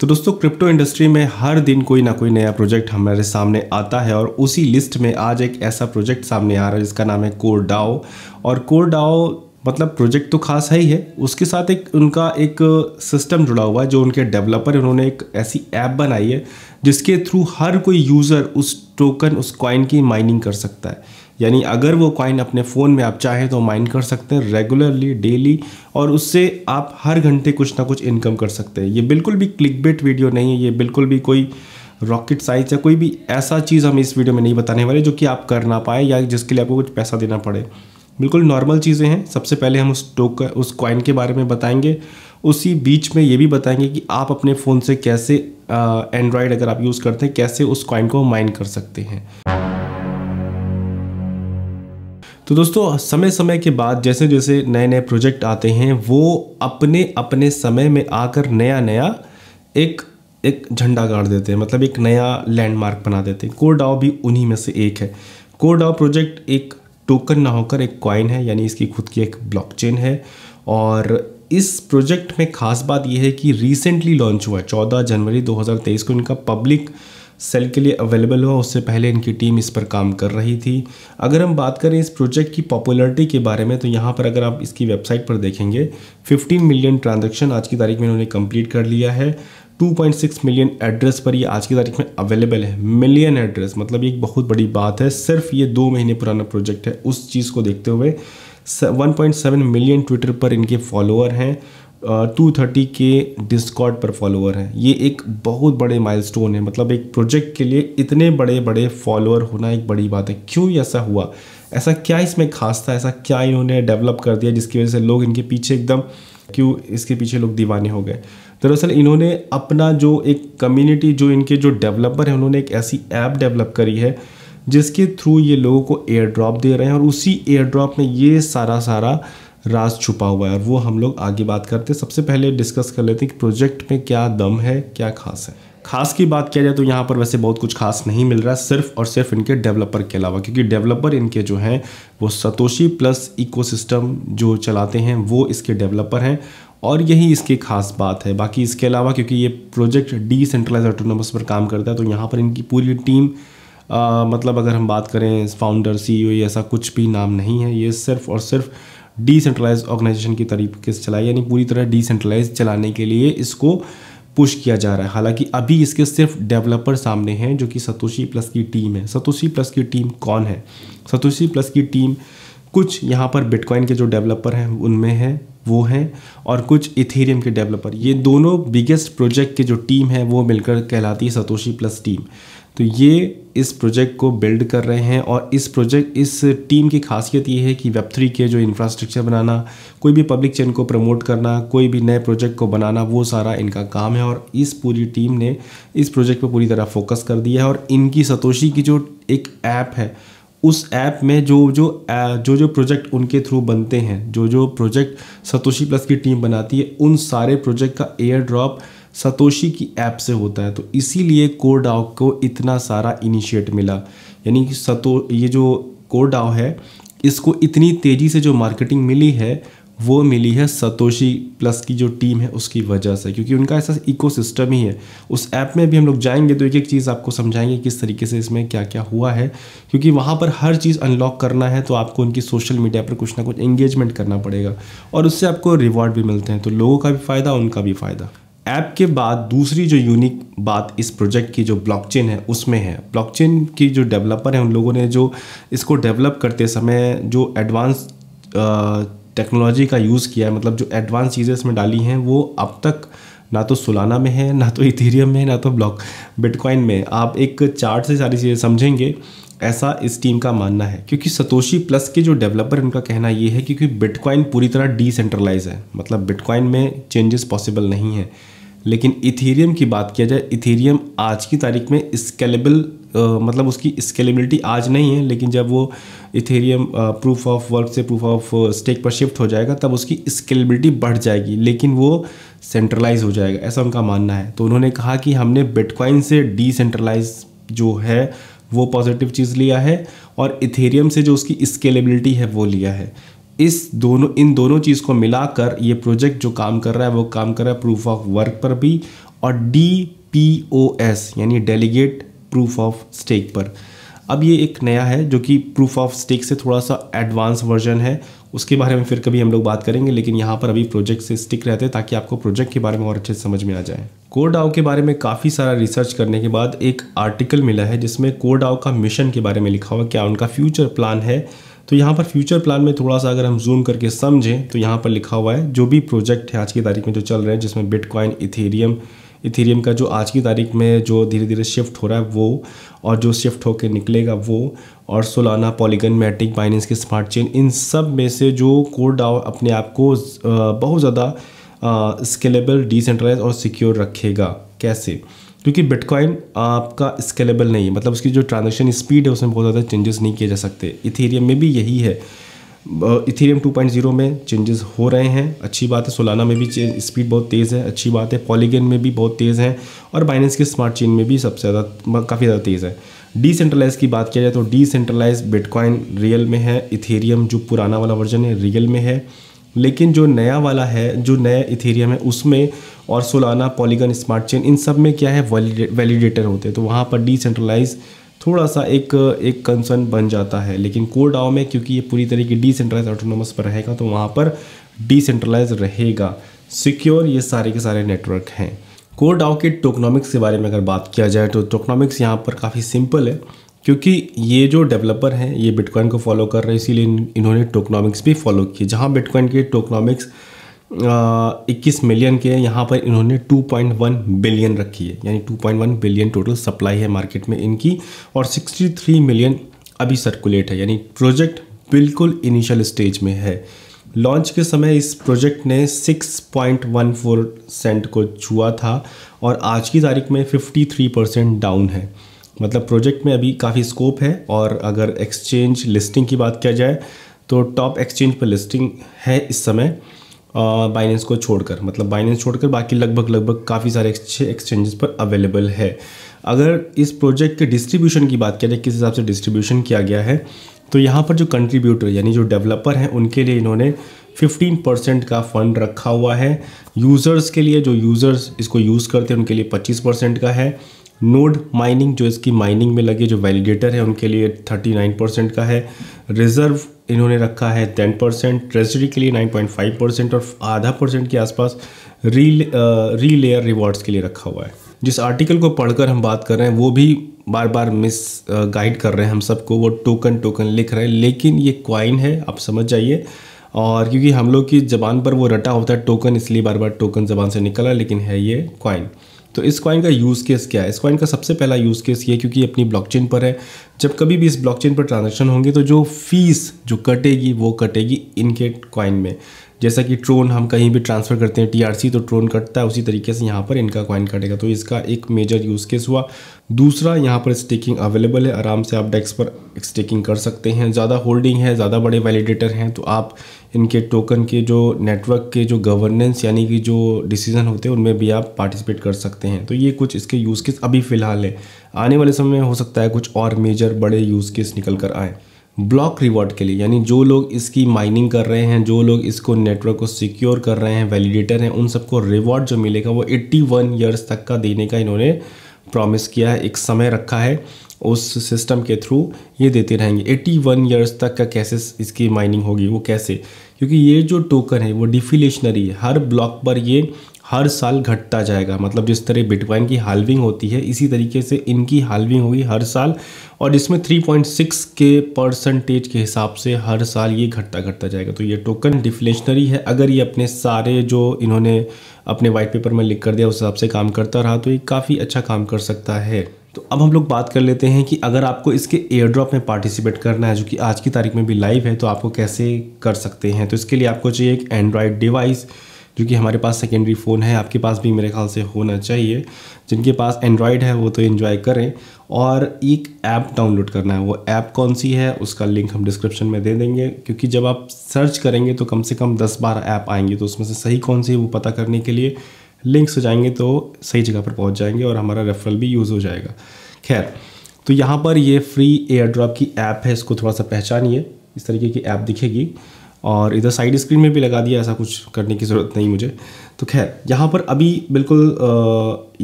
तो दोस्तों crypto industry में हर दिन कोई ना कोई नया प्रोजेक्ट हमारे सामने आता है और उसी लिस्ट में आज एक ऐसा प्रोजेक्ट सामने आ रहा है जिसका नाम है कोर डाओ और कोर डाओ मतलब प्रोजेक्ट तो खास है ही है उसके साथ एक उनका एक सिस्टम जुड़ा हुआ है जो उनके डेवलपर उन्होंने एक ऐसी ऐप बनाई है जिसके थ्रू हर कोई यूज़र उस टोकन उस कॉइन की माइनिंग कर सकता है यानी अगर वो कॉइन अपने फ़ोन में आप चाहें तो माइन कर सकते हैं रेगुलरली डेली और उससे आप हर घंटे कुछ ना कुछ इनकम कर सकते हैं ये बिल्कुल भी क्लिक बेट वीडियो नहीं है ये बिल्कुल भी कोई रॉकेट साइंस या कोई भी ऐसा चीज़ हम इस वीडियो में नहीं बताने वाले जो कि आप कर ना पाए या जिसके लिए आपको कुछ पैसा देना पड़े बिल्कुल नॉर्मल चीज़ें हैं सबसे पहले हम उस टोक उस कॉइन के बारे में बताएंगे उसी बीच में ये भी बताएंगे कि आप अपने फ़ोन से कैसे एंड्रॉयड अगर आप यूज़ करते हैं कैसे उस कॉइन को माइन कर सकते हैं तो दोस्तों समय समय के बाद जैसे जैसे नए नए प्रोजेक्ट आते हैं वो अपने अपने समय में आकर नया नया एक एक झंडा गाड़ देते हैं मतलब एक नया लैंडमार्क बना देते हैं कोरडाओ भी उन्हीं में से एक है कोरडाओ प्रोजेक्ट एक टोकन ना होकर एक कॉइन है यानी इसकी खुद की एक ब्लॉकचेन है और इस प्रोजेक्ट में खास बात यह है कि रिसेंटली लॉन्च हुआ है चौदह जनवरी 2023 को इनका पब्लिक सेल के लिए अवेलेबल हुआ उससे पहले इनकी टीम इस पर काम कर रही थी अगर हम बात करें इस प्रोजेक्ट की पॉपुलरिटी के बारे में तो यहाँ पर अगर आप इसकी वेबसाइट पर देखेंगे 15 मिलियन ट्रांजेक्शन आज की तारीख में इन्होंने कंप्लीट कर लिया है 2.6 मिलियन एड्रेस पर ये आज की तारीख में अवेलेबल है मिलियन एड्रेस मतलब एक बहुत बड़ी बात है सिर्फ ये दो महीने पुराना प्रोजेक्ट है उस चीज़ को देखते हुए 1.7 मिलियन ट्विटर पर इनके फॉलोअर हैं टू थर्टी के डिस्कॉर्ड पर फॉलोअर हैं ये एक बहुत बड़े माइलस्टोन है मतलब एक प्रोजेक्ट के लिए इतने बड़े बड़े फॉलोअर होना एक बड़ी बात है क्यों ऐसा हुआ ऐसा क्या इसमें खास था ऐसा क्या इन्होंने डेवलप कर दिया जिसकी वजह से लोग इनके पीछे एकदम क्यों इसके पीछे लोग दीवाने हो गए दरअसल इन्होंने अपना जो एक कम्युनिटी जो इनके जो डेवलपर हैं उन्होंने एक ऐसी ऐप डेवलप करी है जिसके थ्रू ये लोगों को एयर ड्रॉप दे रहे हैं और उसी एयर ड्रॉप में ये सारा सारा राज छुपा हुआ है और वो हम लोग आगे बात करते हैं सबसे पहले डिस्कस कर लेते हैं कि प्रोजेक्ट में क्या दम है क्या खास है खास की बात किया जाए तो यहाँ पर वैसे बहुत कुछ खास नहीं मिल रहा सिर्फ और सिर्फ इनके डेवलपर के अलावा क्योंकि डेवलपर इनके जो हैं वो सतोशी प्लस इकोसिस्टम जो चलाते हैं वो इसके डेवलपर हैं और यही इसकी खास बात है बाकी इसके अलावा क्योंकि ये प्रोजेक्ट डी सेंट्रलाइज ऑटोनोमस पर काम करता है तो यहाँ पर इनकी पूरी टीम आ, मतलब अगर हम बात करें फाउंडर सी ऐसा कुछ भी नाम नहीं है ये सिर्फ और सिर्फ डिसेंट्रलाइज ऑर्गेनाइजेशन की तरीके से चलाए यानी पूरी तरह डिसेंट्रलाइज चलाने के लिए इसको पुश किया जा रहा है हालांकि अभी इसके सिर्फ डेवलपर सामने हैं जो कि सतोशी प्लस की टीम है सतोशी प्लस की टीम कौन है सतोशी प्लस की टीम कुछ यहाँ पर बिटकॉइन के जो डेवलपर हैं उनमें हैं वो हैं और कुछ इथेरियम के डेवलपर ये दोनों बिगेस्ट प्रोजेक्ट के जो टीम है वो मिलकर कहलाती है सतोशी प्लस टीम तो ये इस प्रोजेक्ट को बिल्ड कर रहे हैं और इस प्रोजेक्ट इस टीम की खासियत ये है कि वेब थ्री के जो इंफ्रास्ट्रक्चर बनाना कोई भी पब्लिक चेन को प्रमोट करना कोई भी नए प्रोजेक्ट को बनाना वो सारा इनका काम है और इस पूरी टीम ने इस प्रोजेक्ट पर पूरी तरह फोकस कर दिया है और इनकी सतोशी की जो एक ऐप है उस ऐप में जो जो जो जो प्रोजेक्ट उनके थ्रू बनते हैं जो जो प्रोजेक्ट सतोशी प्लस की टीम बनाती है उन सारे प्रोजेक्ट का एयर ड्रॉप सतोशी की ऐप से होता है तो इसीलिए कोडाओ को इतना सारा इनिशिएट मिला यानी कि सतो ये जो कोडाओ है इसको इतनी तेज़ी से जो मार्केटिंग मिली है वो मिली है सतोशी प्लस की जो टीम है उसकी वजह से क्योंकि उनका ऐसा इकोसिस्टम ही है उस ऐप में भी हम लोग जाएंगे तो एक एक चीज़ आपको समझाएंगे किस तरीके से इसमें क्या क्या हुआ है क्योंकि वहाँ पर हर चीज़ अनलॉक करना है तो आपको उनकी सोशल मीडिया पर कुछ ना कुछ एंगेजमेंट करना पड़ेगा और उससे आपको रिवॉर्ड भी मिलते हैं तो लोगों का भी फ़ायदा उनका भी फ़ायदा ऐप के बाद दूसरी जो यूनिक बात इस प्रोजेक्ट की जो ब्लॉकचेन है उसमें है ब्लॉकचेन की जो डेवलपर हैं उन लोगों ने जो इसको डेवलप करते समय जो एडवांस टेक्नोलॉजी का यूज़ किया है मतलब जो एडवांस चीज़ें इसमें डाली हैं वो अब तक ना तो सुलाना में है ना तो इथेरियम में है ना तो ब्लॉक बिटकॉइन में आप एक चार्ट से सारी चीज़ें समझेंगे ऐसा इस टीम का मानना है क्योंकि सतोशी प्लस के जो डेवलपर उनका कहना ये है कि क्योंकि बिटकॉइन पूरी तरह डिसेंट्रलाइज है मतलब बिटकॉइन में चेंजेस पॉसिबल नहीं है लेकिन इथेरियम की बात किया जाए इथेरियम आज की तारीख में स्केलेबल मतलब उसकी स्केलेबिलिटी आज नहीं है लेकिन जब वो इथेरियम प्रूफ ऑफ वर्क से प्रूफ ऑफ स्टेक पर शिफ्ट हो जाएगा तब उसकी स्केलेबिलिटी बढ़ जाएगी लेकिन वो सेंट्रलाइज हो जाएगा ऐसा उनका मानना है तो उन्होंने कहा कि हमने बिटकॉइन से डिसेंट्रलाइज जो है वो पॉजिटिव चीज़ लिया है और इथेरियम से जो उसकी स्केलेबिलिटी है वो लिया है इस दोनों इन दोनों चीज़ को मिलाकर ये प्रोजेक्ट जो काम कर रहा है वो काम कर रहा है प्रूफ ऑफ वर्क पर भी और डी पी ओ एस यानी डेलीगेट प्रूफ ऑफ स्टेक पर अब ये एक नया है जो कि प्रूफ ऑफ स्टेक से थोड़ा सा एडवांस वर्जन है उसके बारे में फिर कभी हम लोग बात करेंगे लेकिन यहाँ पर अभी प्रोजेक्ट से स्टिक रहते हैं ताकि आपको प्रोजेक्ट के बारे में और अच्छे से समझ में आ जाए कोडाओ के बारे में काफ़ी सारा रिसर्च करने के बाद एक आर्टिकल मिला है जिसमें कोडाओ का मिशन के बारे में लिखा हुआ क्या उनका फ्यूचर प्लान है तो यहाँ पर फ्यूचर प्लान में थोड़ा सा अगर हम जूम करके समझें तो यहाँ पर लिखा हुआ है जो भी प्रोजेक्ट है आज की तारीख में जो चल रहे हैं जिसमें बिटकॉइन इथेरियम इथेरियम का जो आज की तारीख में जो धीरे धीरे शिफ्ट हो रहा है वो और जो शिफ्ट होकर निकलेगा वो और सोलाना पॉलीगन मैटिक बाइनेंस के स्मार्ट चेन इन सब में से जो कोर डाउ अपने आप को बहुत ज़्यादा स्केलेबल डिसेंट्रलाइज और सिक्योर रखेगा कैसे क्योंकि बिटकॉइन आपका स्केलेबल नहीं है मतलब उसकी जो ट्रांजेक्शन स्पीड है उसमें बहुत ज़्यादा चेंजेस नहीं किए जा सकते इथेरियम में भी यही है इथेरियम 2.0 में चेंजेस हो रहे हैं अच्छी बात है सोलाना में भी स्पीड बहुत तेज़ है अच्छी बात है पॉलीगन में भी बहुत तेज़ है और बाइनेंस के स्मार्ट चेन में भी सबसे ज़्यादा काफ़ी ज़्यादा तेज़ है डिसेंट्रलाइज की बात किया जाए तो डिसेंट्रलाइज बिटकॉइन रियल में है इथेरियम जो पुराना वाला वर्जन है रियल में है लेकिन जो नया वाला है जो नया इथेरियम है उसमें और सोलाना पॉलीगन स्मार्ट चेन इन सब में क्या है वैलिडेटर होते हैं तो वहाँ पर डिसेंट्रलाइज थोड़ा सा एक एक कंसर्न बन जाता है लेकिन कोर डाओ में क्योंकि ये पूरी तरीके डिसेंट्रलाइज ऑटोनोमस पर रहेगा तो वहाँ पर डिसेंट्रलाइज रहेगा सिक्योर ये सारे के सारे नेटवर्क हैं कोर डाओ के टोकनॉमिक्स के बारे में अगर बात किया जाए तो टोकनॉमिक्स यहाँ पर काफ़ी सिंपल है क्योंकि ये जो डेवलपर हैं ये बिटकॉइन को फॉलो कर रहे हैं इसीलिए इन्होंने टोकनॉमिक्स भी फॉलो किए जहाँ बिटकॉइन के टोकनॉमिक्स इक्कीस मिलियन के यहाँ पर इन्होंने 2.1 बिलियन रखी है यानी 2.1 बिलियन टोटल सप्लाई है मार्केट में इनकी और 63 मिलियन अभी सर्कुलेट है यानी प्रोजेक्ट बिल्कुल इनिशियल स्टेज में है लॉन्च के समय इस प्रोजेक्ट ने 6.14 सेंट को छुआ था और आज की तारीख में 53 परसेंट डाउन है मतलब प्रोजेक्ट में अभी काफ़ी स्कोप है और अगर एक्सचेंज लिस्टिंग की बात किया जाए तो टॉप एक्सचेंज पर लिस्टिंग है इस समय बाइनेंस को छोड़कर मतलब बाइनेंस छोड़कर बाकी लगभग लगभग काफ़ी सारे एक्सचेंजेस पर अवेलेबल है अगर इस प्रोजेक्ट के डिस्ट्रीब्यूशन की बात किया जाए किस हिसाब से डिस्ट्रीब्यूशन किया गया है तो यहाँ पर जो कंट्रीब्यूटर यानी जो डेवलपर हैं उनके लिए इन्होंने 15 परसेंट का फंड रखा हुआ है यूज़र्स के लिए जो यूज़र्स इसको यूज़ करते हैं उनके लिए 25 परसेंट का है नोड माइनिंग जो इसकी माइनिंग में लगे जो वैलिडेटर है उनके लिए 39 परसेंट का है रिजर्व इन्होंने रखा है 10 परसेंट ट्रेजरी के लिए 9.5 परसेंट और आधा परसेंट के आसपास री री लेयर रिवॉर्ड्स के लिए रखा हुआ है जिस आर्टिकल को पढ़कर हम बात कर रहे हैं वो भी बार बार मिस गाइड कर रहे हैं हम सबको वो टोकन टोकन लिख रहे हैं लेकिन ये क्वाइन है आप समझ जाइए और क्योंकि हम लोग की ज़बान पर वो रटा होता है टोकन इसलिए बार बार टोकन ज़बान से निकला लेकिन है ये क्वाइन तो इस कॉइन का यूज़ केस क्या है इस कॉइन का सबसे पहला यूज़ केस ये क्योंकि अपनी ब्लॉकचेन पर है जब कभी भी इस ब्लॉकचेन पर ट्रांजेक्शन होंगे तो जो फीस जो कटेगी वो कटेगी इनके कॉइन में जैसा कि ट्रोन हम कहीं भी ट्रांसफ़र करते हैं टीआरसी तो ट्रोन कटता है उसी तरीके से यहाँ पर इनका कॉइन कटेगा तो इसका एक मेजर यूज़ केस हुआ दूसरा यहाँ पर स्टेकिंग अवेलेबल है आराम से आप डेस्क पर स्टेकिंग कर सकते हैं ज़्यादा होल्डिंग है ज़्यादा बड़े वैलिडेटर हैं तो आप इनके टोकन के जो नेटवर्क के जो गवर्नेंस यानी कि जो डिसीजन होते हैं उनमें भी आप पार्टिसिपेट कर सकते हैं तो ये कुछ इसके यूज़ केस अभी फ़िलहाल है आने वाले समय में हो सकता है कुछ और मेजर बड़े यूज़ केस निकल कर आएँ ब्लॉक रिवॉर्ड के लिए यानी जो लोग इसकी माइनिंग कर रहे हैं जो लोग इसको नेटवर्क को सिक्योर कर रहे हैं वैलिडेटर हैं उन सबको रिवॉर्ड जो मिलेगा वो 81 वन ईयर्स तक का देने का इन्होंने प्रॉमिस किया है एक समय रखा है उस सिस्टम के थ्रू ये देते रहेंगे 81 वन ईयर्स तक का कैसे इसकी माइनिंग होगी वो कैसे क्योंकि ये जो टोकन है वो डिफिलेशनरी है हर ब्लॉक पर ये हर साल घटता जाएगा मतलब जिस तरह बिटकॉइन की हालविंग होती है इसी तरीके से इनकी हालविंग होगी हर साल और इसमें 3.6 के परसेंटेज के हिसाब से हर साल ये घटता घटता जाएगा तो ये टोकन डिफ्लेशनरी है अगर ये अपने सारे जो इन्होंने अपने वाइट पेपर में लिख कर दिया उस हिसाब से काम करता रहा तो ये काफ़ी अच्छा काम कर सकता है तो अब हम लोग बात कर लेते हैं कि अगर आपको इसके एयर ड्रॉप में पार्टिसिपेट करना है जो कि आज की तारीख में भी लाइव है तो आपको कैसे कर सकते हैं तो इसके लिए आपको चाहिए एक एंड्रॉयड डिवाइस जो कि हमारे पास सेकेंडरी फ़ोन है आपके पास भी मेरे ख्याल से होना चाहिए जिनके पास एंड्रॉयड है वो तो इन्जॉय करें और एक ऐप डाउनलोड करना है वो ऐप कौन सी है उसका लिंक हम डिस्क्रिप्शन में दे देंगे क्योंकि जब आप सर्च करेंगे तो कम से कम दस बारह ऐप आएंगे तो उसमें से सही कौन सी है वो पता करने के लिए लिंक्स हो जाएंगे तो सही जगह पर पहुँच जाएंगे और हमारा रेफरल भी यूज़ हो जाएगा खैर तो यहाँ पर ये फ्री एयर ड्रॉप की ऐप है इसको थोड़ा सा पहचानिए इस तरीके की ऐप दिखेगी और इधर साइड स्क्रीन में भी लगा दिया ऐसा कुछ करने की ज़रूरत नहीं मुझे तो खैर यहाँ पर अभी बिल्कुल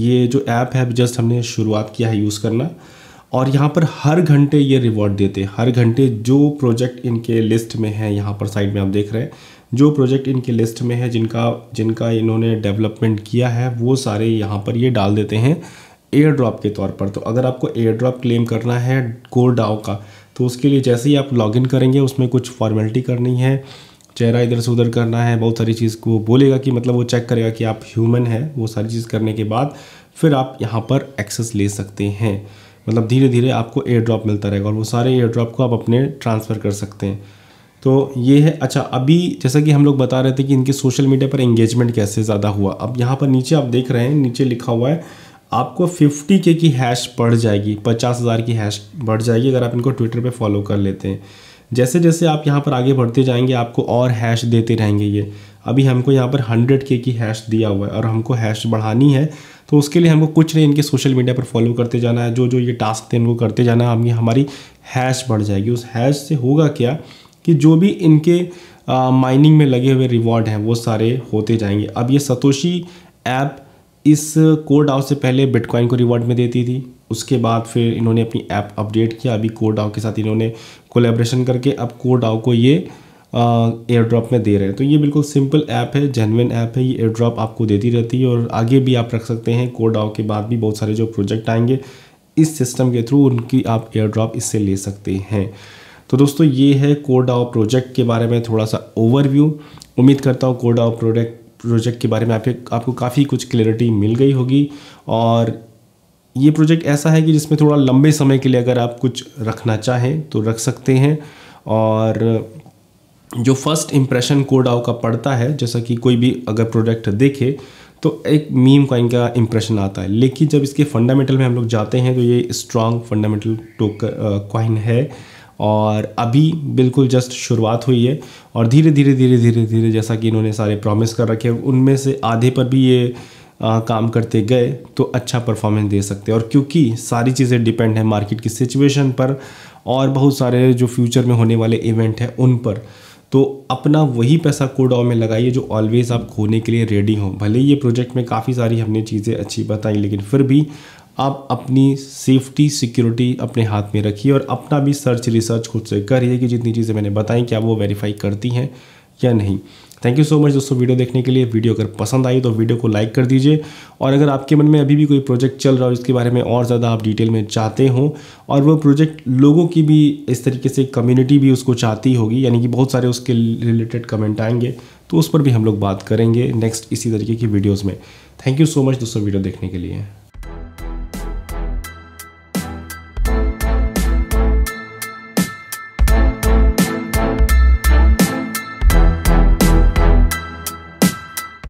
ये जो ऐप है जस्ट हमने शुरुआत किया है यूज़ करना और यहाँ पर हर घंटे ये रिवॉर्ड देते हैं हर घंटे जो प्रोजेक्ट इनके लिस्ट में है यहाँ पर साइड में आप देख रहे हैं जो प्रोजेक्ट इनके लिस्ट में है जिनका जिनका इन्होंने डेवलपमेंट किया है वो सारे यहाँ पर ये डाल देते हैं एयर ड्रॉप के तौर पर तो अगर आपको एयर ड्रॉप क्लेम करना है कोर डाओ का तो उसके लिए जैसे ही आप लॉगिन करेंगे उसमें कुछ फॉर्मेलिटी करनी है चेहरा इधर से उधर करना है बहुत सारी चीज़ को बोलेगा कि मतलब वो चेक करेगा कि आप ह्यूमन है वो सारी चीज़ करने के बाद फिर आप यहाँ पर एक्सेस ले सकते हैं मतलब धीरे धीरे आपको एयर ड्रॉप मिलता रहेगा और वो सारे एयर ड्रॉप को आप अपने ट्रांसफ़र कर सकते हैं तो ये है अच्छा अभी जैसा कि हम लोग बता रहे थे कि इनके सोशल मीडिया पर इंगेजमेंट कैसे ज़्यादा हुआ अब यहाँ पर नीचे आप देख रहे हैं नीचे लिखा हुआ है आपको 50 के की हैश बढ़ जाएगी पचास हज़ार की हैश बढ़ जाएगी अगर आप इनको ट्विटर पे फॉलो कर लेते हैं जैसे जैसे आप यहाँ पर आगे बढ़ते जाएंगे आपको और हैश देते रहेंगे ये अभी हमको यहाँ पर हंड्रेड के की हैश दिया हुआ है और हमको हैश बढ़ानी है तो उसके लिए हमको कुछ नहीं इनके सोशल मीडिया पर फॉलो करते जाना है जो जो ये टास्क थे इनको करते जाना है हम हमारी हैश बढ़ जाएगी उस हैश से होगा क्या कि जो भी इनके माइनिंग में लगे हुए रिवॉर्ड हैं वो सारे होते जाएंगे अब ये सतोशी ऐप इस कोड डाओ से पहले बिटकॉइन को रिवॉर्ड में देती थी उसके बाद फिर इन्होंने अपनी ऐप अपडेट किया अभी कोड डाओ के साथ इन्होंने कोलेब्रेशन करके अब कोड डाओ को ये एयर ड्रॉप में दे रहे हैं तो ये बिल्कुल सिंपल ऐप है जेनविन ऐप है ये एयर ड्रॉप आपको देती रहती है और आगे भी आप रख सकते हैं कोड आउट के बाद भी बहुत सारे जो प्रोजेक्ट आएंगे इस सिस्टम के थ्रू उनकी आप एयर ड्रॉप इससे ले सकते हैं तो दोस्तों ये है कोडाओ प्रोजेक्ट के बारे में थोड़ा सा ओवरव्यू उम्मीद करता हूँ कोडाओ प्रोडक्ट प्रोजेक्ट के बारे में आपके आपको काफ़ी कुछ क्लियरिटी मिल गई होगी और ये प्रोजेक्ट ऐसा है कि जिसमें थोड़ा लंबे समय के लिए अगर आप कुछ रखना चाहें तो रख सकते हैं और जो फर्स्ट इम्प्रेशन कोड आओ का पड़ता है जैसा कि कोई भी अगर प्रोडक्ट देखे तो एक मीम का इम्प्रेशन आता है लेकिन जब इसके फंडामेंटल में हम लोग जाते हैं तो ये स्ट्रांग फंडामेंटल टोकन कॉइन है और अभी बिल्कुल जस्ट शुरुआत हुई है और धीरे धीरे धीरे धीरे धीरे जैसा कि इन्होंने सारे प्रॉमिस कर रखे उनमें से आधे पर भी ये आ, काम करते गए तो अच्छा परफॉर्मेंस दे सकते हैं और क्योंकि सारी चीज़ें डिपेंड है मार्केट की सिचुएशन पर और बहुत सारे जो फ्यूचर में होने वाले इवेंट हैं उन पर तो अपना वही पैसा कोडाव में लगाइए जो ऑलवेज़ आप खोने के लिए रेडी हो भले ही ये प्रोजेक्ट में काफ़ी सारी हमने चीज़ें अच्छी बताई लेकिन फिर भी आप अपनी सेफ्टी सिक्योरिटी अपने हाथ में रखिए और अपना भी सर्च रिसर्च खुद से करिए कि जितनी चीज़ें मैंने बताई क्या वो वेरीफाई करती हैं या नहीं थैंक यू सो मच दोस्तों वीडियो देखने के लिए वीडियो अगर पसंद आई तो वीडियो को लाइक कर दीजिए और अगर आपके मन में अभी भी कोई प्रोजेक्ट चल रहा हो इसके बारे में और ज़्यादा आप डिटेल में चाहते हो और वो प्रोजेक्ट लोगों की भी इस तरीके से कम्युनिटी भी उसको चाहती होगी यानी कि बहुत सारे उसके रिलेटेड कमेंट आएंगे तो उस पर भी हम लोग बात करेंगे नेक्स्ट इसी तरीके की वीडियोज़ में थैंक यू सो मच दोस्तों वीडियो देखने के लिए